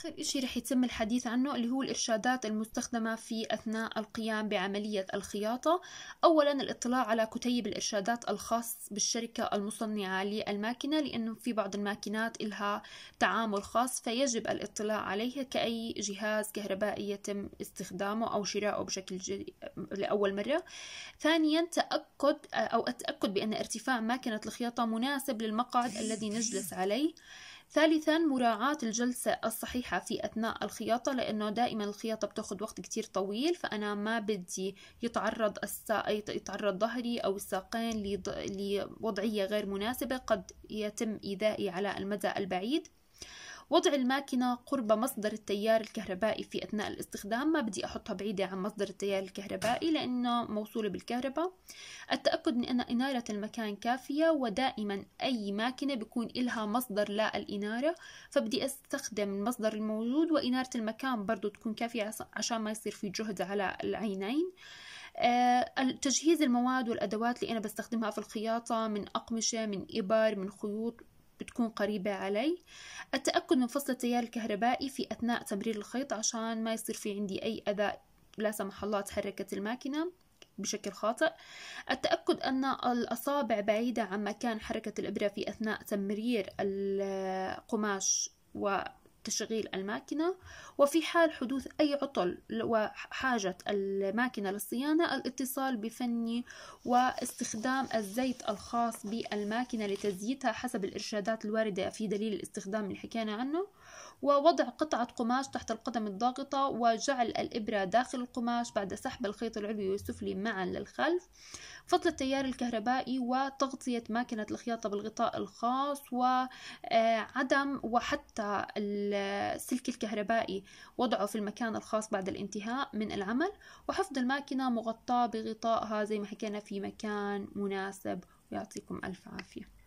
آخر إشي رح يتم الحديث عنه اللي هو الإرشادات المستخدمة في أثناء القيام بعملية الخياطة أولا الاطلاع على كتيب الإرشادات الخاص بالشركة المصنعة للماكنة لأنه في بعض الماكينات إلها تعامل خاص فيجب الاطلاع عليها كأي جهاز كهربائي يتم استخدامه أو شراؤه بشكل جديد لأول مرة ثانيا تأكد أو التأكد بأن ارتفاع ماكنة الخياطة مناسب للمقعد الذي نجلس عليه ثالثا مراعاة الجلسة الصحيحة في أثناء الخياطة لأنه دائما الخياطة بتاخد وقت كتير طويل فأنا ما بدي يتعرض السا... يتعرض ظهري أو الساقين لض... لوضعية غير مناسبة قد يتم إيذائي على المدى البعيد وضع الماكينة قرب مصدر التيار الكهربائي في أثناء الاستخدام ما بدي أحطها بعيدة عن مصدر التيار الكهربائي لأنه موصولة بالكهرباء التأكد من أن إنارة المكان كافية ودائما أي ماكينة بيكون إلها مصدر لا الإنارة فبدي أستخدم المصدر الموجود وإنارة المكان برضو تكون كافية عشان ما يصير في جهد على العينين آه، تجهيز المواد والأدوات اللي أنا بستخدمها في الخياطة من أقمشة من إبر من خيوط بتكون قريبة علي التأكد من فصل التيار الكهربائي في أثناء تمرير الخيط عشان ما يصير في عندي أي أذى لا سمح الله تحركت الماكينة بشكل خاطئ التأكد أن الأصابع بعيدة عن مكان حركة الإبرة في أثناء تمرير القماش و تشغيل الماكينة وفي حال حدوث أي عطل وحاجة الماكينة للصيانة الاتصال بفني واستخدام الزيت الخاص بالماكينة لتزييتها حسب الإرشادات الواردة في دليل الاستخدام اللي حكينا عنه ووضع قطعة قماش تحت القدم الضاغطة وجعل الإبرة داخل القماش بعد سحب الخيط العلوي والسفلي معا للخلف فصل التيار الكهربائي وتغطية ماكينة الخياطة بالغطاء الخاص وعدم وحتى ال السلك الكهربائي وضعه في المكان الخاص بعد الانتهاء من العمل وحفظ الماكينة مغطاة بغطائها زي ما حكينا في مكان مناسب ويعطيكم ألف عافية